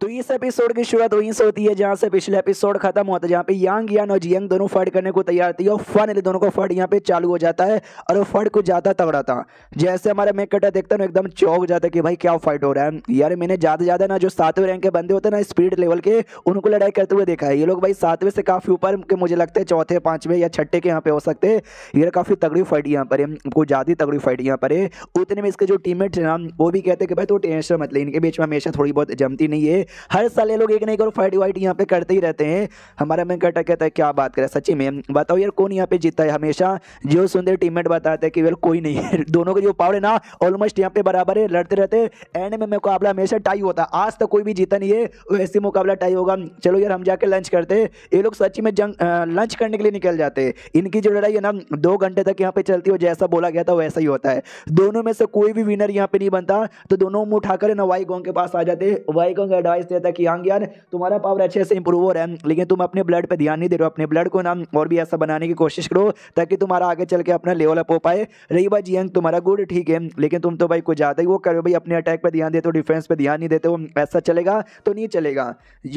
तो इस एपिसोड की शुरुआत वहीं से होती है जहाँ से पिछले एपिसोड खत्म होता है जहाँ पे यांग यान और जियंग दोनों फर्ड करने को तैयार थी और फन दोनों को फर्ड यहाँ पे चालू हो जाता है और वो फर्ड कुछ ज़्यादा तगड़ा था जैसे हमारा मैं कटा देखता हूँ एकदम चौक जाता है कि भाई क्या फाइट हो रहा है यार मैंने ज़्यादा ज़्यादा ना जो सातवें रैंक के बंदे होते हैं ना स्पीड लेवल के उनको लड़ाई करते हुए देखा है ये लोग भाई सातवें से काफ़ी ऊपर के मुझे लगता है चौथे पाँचवें या छठे के यहाँ पे हो सकते हैं यार काफ़ी तगड़ी फाइट यहाँ पर है कुछ ज़्यादा तगड़ी फाइट यहाँ पर है उतने में इसके जो टीममेट्स हैं ना वो भी कहते हैं कि भाई तो टेंशन मतलब इनके बीच में हमेशा थोड़ी बहुत जमती नहीं है हर साल ये लोग एक नहीं करो फाइट वाइट यहाँ पे करते ही रहते हैं हमारा वेंकटा कहता है क्या बात करें सची में बताओ यार कौन यहाँ पे जीता है हमेशा जो सुंदर टीममेट बताते हैं कि वेल कोई नहीं है दोनों के जो पावर है ना ऑलमोस्ट यहाँ पे बराबर है लड़ते रहते एंड में मुकाबला हमेशा टाई होता है आज तक कोई भी जीता नहीं है वैसे मुकाबला टाई होगा चलो यार हम जाके लंच करते ये लोग सची में जंग लंच करने के लिए निकल जाते हैं इनकी जो लड़ाई है ना दो घंटे तक यहाँ पे चलती है जैसा बोला गया था वैसा ही होता है दोनों में से कोई भी विनर यहाँ पे नहीं बनता तो दोनों मुँह उठाकर ना वाई गोंग के पास आ जाते वाई गोंग एडवाइस एडवाइस देता है कि हाँ यार तुम्हारा पावर अच्छे से इंप्रूव हो रहा है लेकिन तुम अपने ब्लड पर ध्यान नहीं दे रहे हो अपने ब्लड को ना और भी ऐसा बनाने की कोशिश करो ताकि तुम्हारा आगे चल के अपना लेवल अप हो पाए रही बात जियंग तुम्हारा गुड ठीक है लेकिन तुम तो भाई कुछ ज़्यादा ही वो करो भाई अपने अटैक पर ध्यान देते हो डिफेंस पर ध्यान नहीं देते हो ऐसा चलेगा तो नहीं चलेगा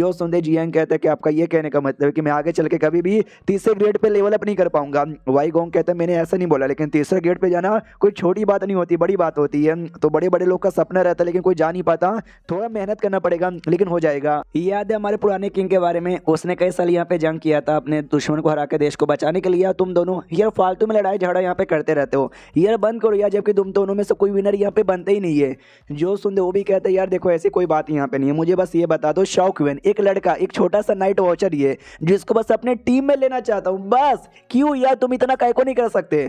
जो सुनते जियंग कहते हैं कि आपका यह कहने का मतलब कि मैं आगे चल के कभी भी तीसरे ग्रेड पर लेवल अप नहीं कर पाऊंगा वाई गोंग कहते हैं मैंने ऐसा नहीं बोला लेकिन तीसरे ग्रेड पर जाना कोई छोटी बात नहीं होती बड़ी बात होती है तो बड़े बड़े लोग का सपना रहता है लेकिन कोई जा नहीं पाता थोड़ा मेहनत करना पड़ेगा लेकिन हो जाएगा याद है हमारे पुराने किंग के बारे में उसने कई साल यहाँ पे जंग किया था अपने दुश्मन को हरा के देश को बचाने के लिए तुम दोनों यार फालतू में लड़ाई झगड़ा यहाँ पे करते रहते हो यार बंद करो यार जबकि तुम दोनों में से कोई विनर यहाँ पे बनते ही नहीं है जो सुनते वो भी कहते यार देखो ऐसी कोई बात यहाँ पे नहीं है मुझे बस ये बता दो शौकवेन एक लड़का एक छोटा सा नाइट वॉचर ये जिसको बस अपने टीम में लेना चाहता हूँ बस क्यों यार तुम इतना कैको को नहीं कर सकते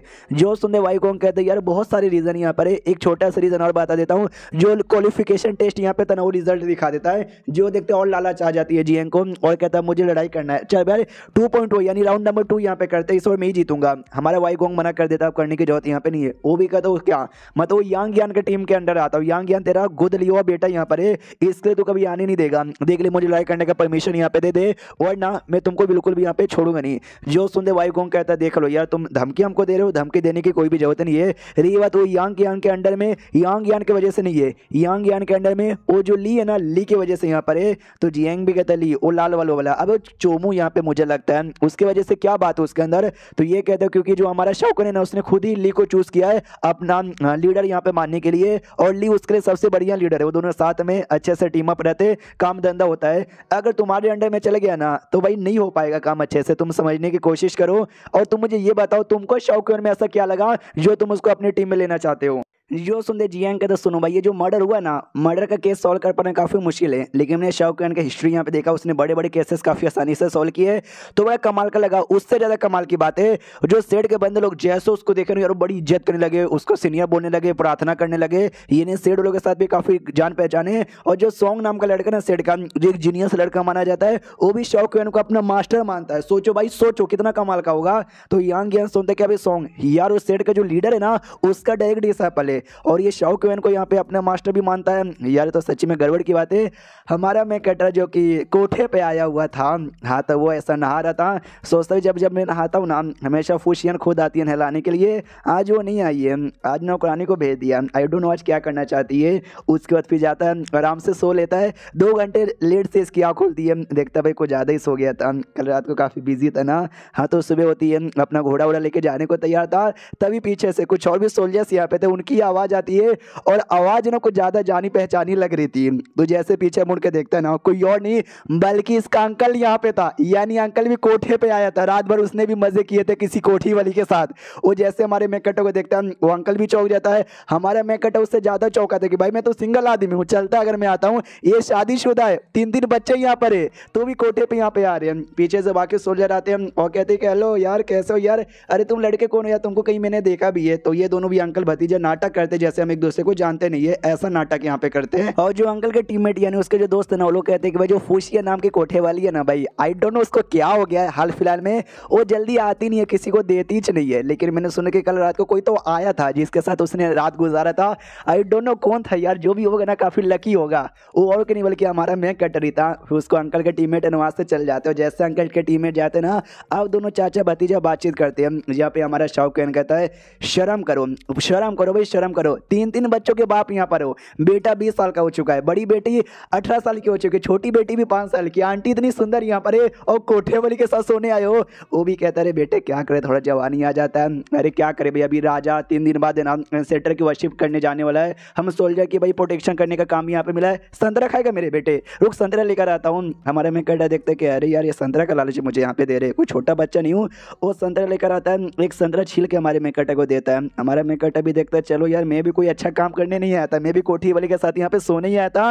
जो दे वाई कौन कहते यार बहुत सारे रीज़न यहाँ पर है एक छोटा सा रीज़न और बता देता हूँ जो क्वालिफिकेशन टेस्ट यहाँ पे तनाव रिजल्ट दिखा देता है जियो देखते और लालच आ जाती है जियन को और कहता है मुझे लड़ाई करना है चल भाई टू पॉइंट यानी राउंड नंबर टू यहाँ पे करते इस ओवर मैं ही जीतूंगा हमारा वाई गोंग मना कर देता अब करने की जरूरत यहाँ पे नहीं है वो भी कहता क्या मतलब वो यांग यान के टीम के अंडर आता हूँ यांग यान तेरा गुद लियो बेटा यहाँ पर है इसके लिए तो कभी आने नहीं देगा देख ले मुझे लड़ाई करने का परमिशन यहाँ पे दे दे और ना मैं तुमको बिल्कुल भी यहाँ पे छोड़ूंगा नहीं जो सुन दे वाई गोंग कहता देख लो यार तुम धमकी हमको दे रहे हो धमकी देने की कोई भी जरूरत नहीं है रही बात वो यांग यांग के अंडर में यांग यान की वजह से नहीं है यांग यान के अंडर में वो जो ली है ना ली की वजह से से यहाँ पर है तो जियांग भी कहता ली और लाल वालो वाला अब चोमू यहाँ पे मुझे लगता है उसकी वजह से क्या बात है उसके अंदर तो ये कहते हैं क्योंकि जो हमारा शौकन है ना उसने खुद ही ली को चूज़ किया है अपना लीडर यहाँ पे मानने के लिए और ली उसके लिए सबसे बढ़िया लीडर है वो दोनों साथ में अच्छे से टीम अप रहते काम धंधा होता है अगर तुम्हारे अंडर में चले गया ना तो भाई नहीं हो पाएगा काम अच्छे से तुम समझने की कोशिश करो और तुम मुझे ये बताओ तुमको शौकन में ऐसा क्या लगा जो तुम उसको अपनी टीम में लेना चाहते हो जो सुन दे जी तो सुनो भाई ये जो मर्डर हुआ ना मर्डर का केस सॉल्व कर पाना काफ़ी मुश्किल है लेकिन मैंने शाहरुख का हिस्ट्री यहाँ पे देखा उसने बड़े बड़े केसेस काफ़ी आसानी से सॉल्व किए तो वह कमाल का लगा उससे ज़्यादा कमाल की बात है जो सेठ के बंदे लोग जैसे उसको देखने यार बड़ी इज्जत करने लगे उसको सीनियर बोलने लगे प्रार्थना करने लगे इन्हें सेठ लोगों के साथ भी काफ़ी जान पहचान है और जो सॉन्ग नाम का लड़का ना सेठ का जो एक जीनियस लड़का माना जाता है वो भी शाहरुख को अपना मास्टर मानता है सोचो भाई सोचो कितना कमाल का होगा तो यंग यंग सुनते क्या भाई सॉन्ग यार उस सेठ का जो लीडर है ना उसका डायरेक्ट डिसाइपल है और ये क्यून को यहाँ पे अपना मास्टर भी मानता है यार तो सच्ची में गड़बड़ की बात है हमारा मैं कटर जो कि कोठे पे आया हुआ था हाँ तो वो ऐसा नहा रहा था सोचता जब जब मैं नहाता हूँ ना हमेशा फूशियन खुद आती है नहलाने के लिए आज वो नहीं आई है आज नौकरानी को भेज दिया आई डोंट नो आज क्या करना चाहती है उसके बाद फिर जाता है आराम से सो लेता है दो घंटे लेट से इसकी आँख खुलती है देखता भाई कुछ ज़्यादा ही सो गया था कल रात को काफ़ी बिजी था ना हाँ तो सुबह होती है अपना घोड़ा वोड़ा लेके जाने को तैयार था तभी पीछे से कुछ और भी सोल्जर्स यहाँ पे थे उनकी आवाज़ आती है और आवाज़ ना कुछ ज़्यादा जानी पहचानी लग रही थी तो जैसे पीछे मुड़ के देखता है ना कोई और नहीं बल्कि इसका अंकल यहाँ पे था यानी अंकल भी कोठे पे आया था रात भर उसने भी मज़े किए थे किसी कोठी वाली के साथ वो जैसे हमारे मेकटो को देखता है वो अंकल भी चौक जाता है हमारा मेकटो उससे ज़्यादा चौका था कि भाई मैं तो सिंगल आदमी हूँ चलता अगर मैं आता हूँ ये शादीशुदा है तीन तीन बच्चे यहाँ पर है तो भी कोठे पे यहाँ पे आ रहे हैं पीछे से बाकी सोल्जर आते हैं और कहते हैं कि हेलो यार कैसे हो यार अरे तुम लड़के कौन हो यार तुमको कहीं मैंने देखा भी है तो ये दोनों भी अंकल भतीजे नाटक नाटक करते जैसे हम एक दूसरे को जानते नहीं है ऐसा नाटक यहाँ पे करते हैं और जो अंकल के टीममेट यानी उसके जो दोस्त है ना वो लोग कहते हैं कि भाई जो फूसिया नाम की कोठे वाली है ना भाई आई डोंट नो उसको क्या हो गया हाल फिलहाल में वो जल्दी आती नहीं है किसी को देती ही नहीं है लेकिन मैंने सुना कि कल रात को कोई तो आया था जिसके साथ उसने रात गुजारा था आई डोंट नो कौन था यार जो भी होगा ना काफ़ी लकी होगा वो और के नहीं बल्कि हमारा मैं कटरी था उसको अंकल के टीममेट वहां से चल जाते हो जैसे अंकल के टीममेट जाते ना अब दोनों चाचा भतीजा बातचीत करते हैं यहाँ पे हमारा शौक कहता है शर्म करो शर्म करो भाई शर्म गर्म करो तीन तीन बच्चों के बाप यहाँ पर हो बेटा बीस साल का हो चुका है बड़ी बेटी अठारह साल की हो चुकी है छोटी बेटी भी पाँच साल की आंटी इतनी सुंदर यहाँ पर है और कोठे वाली के साथ सोने आए हो वो भी कहता रहे बेटे क्या करे थोड़ा जवानी आ जाता है अरे क्या करे भाई अभी राजा तीन दिन बाद सेटर की वर्शिप करने जाने वाला है हम सोल्जर की भाई प्रोटेक्शन करने का काम यहाँ पे मिला है संतरा खाएगा मेरे बेटे रुक संतरा लेकर आता हूँ हमारे में कटा देखते कि अरे यार ये संतरा का लालच मुझे यहाँ पे दे रहे कोई छोटा बच्चा नहीं हूँ वो संतरा लेकर आता है एक संतरा छील के हमारे मेकटा को देता है हमारा मेकटा भी देखता है चलो यार मैं भी कोई अच्छा काम करने नहीं आया था मैं भी कोठी वाले के साथ यहाँ पे सोने ही आया था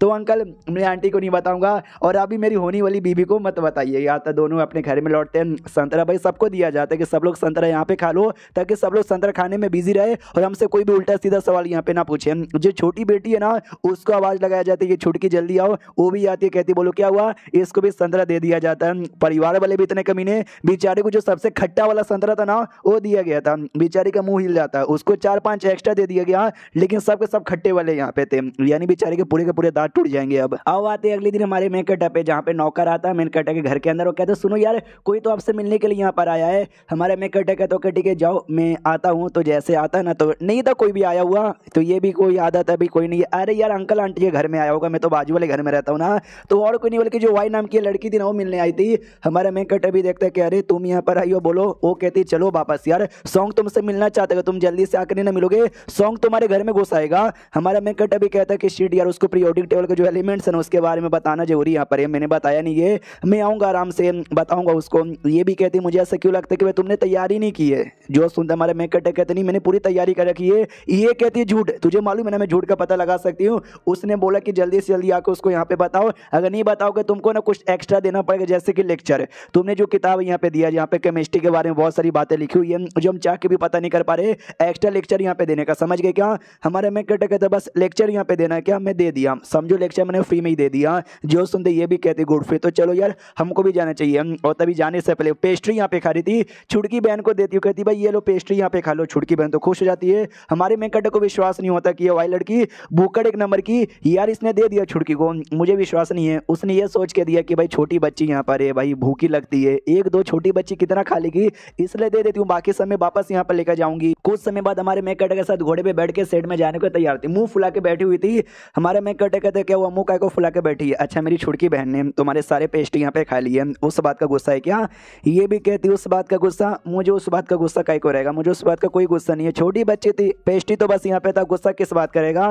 तो अंकल मैं आंटी को नहीं बताऊँगा और अभी मेरी होने वाली बीबी को मत बताइए यार तो दोनों अपने घर में लौटते हैं संतरा भाई सबको दिया जाता है कि सब लोग संतरा यहाँ पे खा लो ताकि सब लोग संतरा खाने में बिजी रहे और हमसे कोई भी उल्टा सीधा सवाल यहाँ पे ना पूछे जो छोटी बेटी है ना उसको आवाज़ लगाया जाती है कि छुटकी जल्दी आओ वो भी आती है कहती बोलो क्या हुआ इसको भी संतरा दे दिया जाता है परिवार वाले भी इतने कमीने बेचारे को जो सबसे खट्टा वाला संतरा था ना वो दिया गया था बेचारे का मुंह हिल जाता है उसको चार पांच एक्स्ट्रा एक्स्ट्रा दे दिया गया लेकिन सब के सब खट्टे वाले यहाँ पे थे यानी बेचारे के पूरे के पूरे दांत टूट जाएंगे अब अब आते अगले दिन हमारे मेन कटा पे जहाँ पे नौकर आता है मेन कटा के घर के अंदर वो कहते सुनो यार कोई तो आपसे मिलने के लिए यहाँ पर आया है हमारे मेन कटा कहते हो ठीक है जाओ मैं आता हूँ तो जैसे आता ना तो नहीं था कोई भी आया हुआ तो ये भी कोई आदत है अभी कोई नहीं अरे यार अंकल आंटी के घर में आया होगा मैं तो बाजू वाले घर में रहता हूँ ना तो और कोई नहीं बल्कि जो वाई नाम की लड़की थी ना वो मिलने आई थी हमारे मेन कटर भी देखते कि अरे तुम यहाँ पर आई हो बोलो वो कहती चलो वापस यार सॉन्ग तुमसे मिलना चाहते हो तो तुम जल्दी से आकर नहीं मिलोगे सॉन्ग तुम्हारे घर में घुस आएगा हमारा मेकट अभी कहता है कि शीट यार उसको प्रियोडिक टेबल का जो एलिमेंट्स है उसके बारे में बताना जरूरी यहाँ पर है मैंने बताया नहीं ये मैं आऊँगा आराम से बताऊँगा उसको ये भी कहती मुझे ऐसा क्यों लगता है कि भाई तुमने तैयारी नहीं की है जो सुनता हमारे मेकट है कहते नहीं मैंने पूरी तैयारी कर रखी है ये कहती है झूठ तुझे मालूम है ना मैं झूठ का पता लगा सकती हूँ उसने बोला कि जल्दी से जल्दी आकर उसको यहाँ पे बताओ अगर नहीं बताओगे तुमको ना कुछ एक्स्ट्रा देना पड़ेगा जैसे कि लेक्चर तुमने जो किताब यहाँ पे दिया यहाँ पे केमिस्ट्री के बारे में बहुत सारी बातें लिखी हुई है जो हम चाह के भी पता नहीं कर पा रहे एक्स्ट्रा लेक्चर यहाँ पे देने मैंने कहा समझ गए क्या हमारे में कटे कहते बस लेक्चर यहाँ पे देना है क्या मैं दे दिया समझो लेक्चर मैंने फ्री में ही दे दिया जो सुनते ये भी कहते गुड फ्री तो चलो यार हमको भी जाना चाहिए और तभी जाने से पहले पेस्ट्री यहाँ पे खा रही थी छुड़की बहन को देती हूँ कहती भाई ये लो पेस्ट्री यहाँ पे खा लो छुड़की बहन तो खुश हो जाती है हमारे में को विश्वास नहीं होता कि ये वाई लड़की भूकड़ एक नंबर की यार इसने दे दिया छुड़की को मुझे विश्वास नहीं है उसने ये सोच के दिया कि भाई छोटी बच्ची यहाँ पर है भाई भूखी लगती है एक दो छोटी बच्ची कितना खा लेगी इसलिए दे देती हूँ बाकी समय वापस यहाँ पर लेकर जाऊंगी कुछ समय बाद हमारे मेकट के साथ घोड़े पे बैठ के सेट में जाने को तैयार थी मुंह फुला के बैठी हुई थी हमारे मैं कटे कहते क्या हुआ मुंह काय को फुला के बैठी है अच्छा मेरी छुड़की बहन ने तुम्हारे सारे पेस्ट यहाँ पे खा लिए उस बात का गुस्सा है क्या ये भी कहती उस बात का गुस्सा मुझे उस बात का गुस्सा काय को रहेगा मुझे उस बात का कोई गुस्सा नहीं है छोटी बच्ची थी पेस्टी तो बस यहाँ पे था गुस्सा किस बात करेगा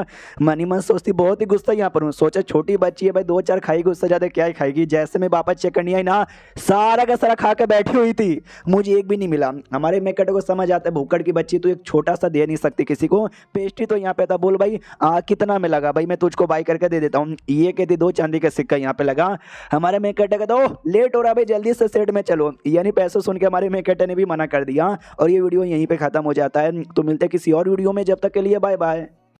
मनी मन सोचती बहुत ही गुस्सा यहाँ पर हूँ सोचा छोटी बच्ची है भाई दो चार खाई गुस्सा ज़्यादा क्या ही खाएगी जैसे मैं वापस चेक करनी आई ना सारा का सारा खा के बैठी हुई थी मुझे एक भी नहीं मिला हमारे मेकट को समझ आता है भूकड़ की बच्ची तो एक छोटा सा दे नहीं सकती किसी को पेस्ट्री तो यहाँ पे था बोल भाई आ, कितना में लगा भाई मैं तुझको बाई करके दे देता हूँ ये कहती दो चांदी का सिक्का यहाँ पे लगा हमारे मेकेटे का तो लेट हो रहा भाई जल्दी से सेट में चलो यानी पैसे सुन के हमारे मेकेटे ने भी मना कर दिया और ये वीडियो यहीं पर ख़त्म हो जाता है तो मिलते किसी और वीडियो में जब तक के लिए बाय बाय